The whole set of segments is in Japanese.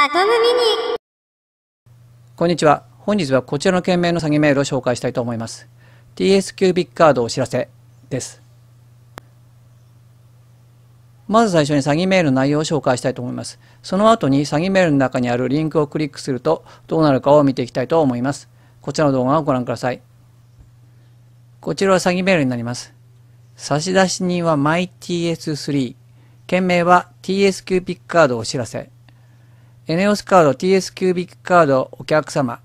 アトムミニこんにちは本日はこちらの件名の詐欺メールを紹介したいと思います TS キュービックカードお知らせですまず最初に詐欺メールの内容を紹介したいと思います。その後に詐欺メールの中にあるリンクをクリックするとどうなるかを見ていきたいと思います。こちらの動画をご覧ください。こちらは詐欺メールになります。差出人は MyTS3。件名は TSQ ピックカードお知らせ。NEOS カード TS キュービックカードお客様、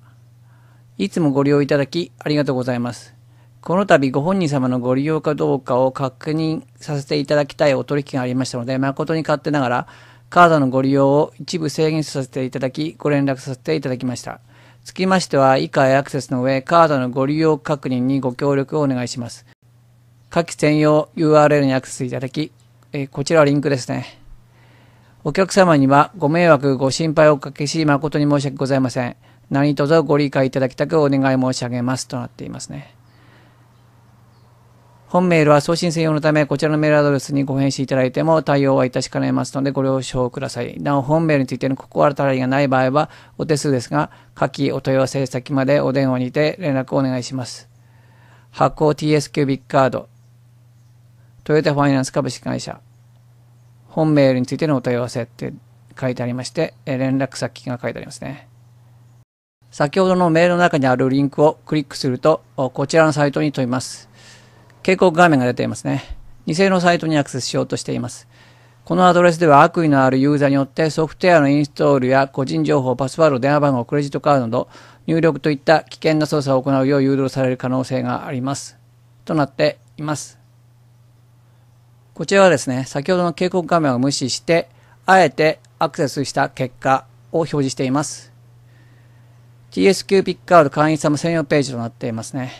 いつもご利用いただきありがとうございます。この度ご本人様のご利用かどうかを確認させていただきたいお取引がありましたので、誠に勝手ながら、カードのご利用を一部制限させていただき、ご連絡させていただきました。つきましては、以下へアクセスの上、カードのご利用確認にご協力をお願いします。下記専用 URL にアクセスいただき、えこちらはリンクですね。お客様にはご迷惑、ご心配をおかけし、誠に申し訳ございません。何卒ご理解いただきたくお願い申し上げますとなっていますね。本メールは送信専用のため、こちらのメールアドレスにご返信いただいても対応はいたしかねますのでご了承ください。なお、本メールについての心当たりがない場合は、お手数ですが、下記お問い合わせ先までお電話にて連絡をお願いします。発行 TS キュービックカード、トヨタファイナンス株式会社、本メールについてのお問い合わせって書いてありまして、連絡先が書いてありますね。先ほどのメールの中にあるリンクをクリックすると、こちらのサイトに飛びます。警告画面が出ていますね。偽のサイトにアクセスしようとしています。このアドレスでは悪意のあるユーザーによってソフトウェアのインストールや個人情報、パスワード、電話番号、クレジットカードなど入力といった危険な操作を行うよう誘導される可能性があります。となっています。こちらはですね、先ほどの警告画面を無視して、あえてアクセスした結果を表示しています。TSQ ピックカード会員様専用ページとなっていますね。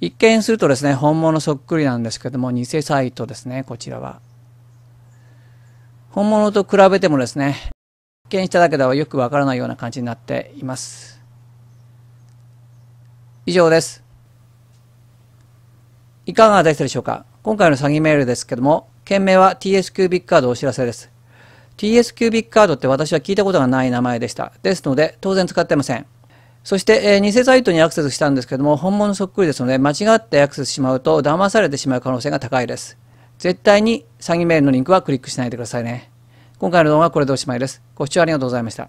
一見するとですね、本物そっくりなんですけども、偽サイトですね、こちらは。本物と比べてもですね、一見しただけではよくわからないような感じになっています。以上です。いかがでしたでしょうか今回の詐欺メールですけども、件名は TS キュービックカードお知らせです。TS キュービックカードって私は聞いたことがない名前でした。ですので、当然使ってません。そして、えー、偽サイトにアクセスしたんですけども、本物そっくりですので、間違ってアクセスしまうと、騙されてしまう可能性が高いです。絶対に詐欺メールのリンクはクリックしないでくださいね。今回の動画はこれでおしまいです。ご視聴ありがとうございました。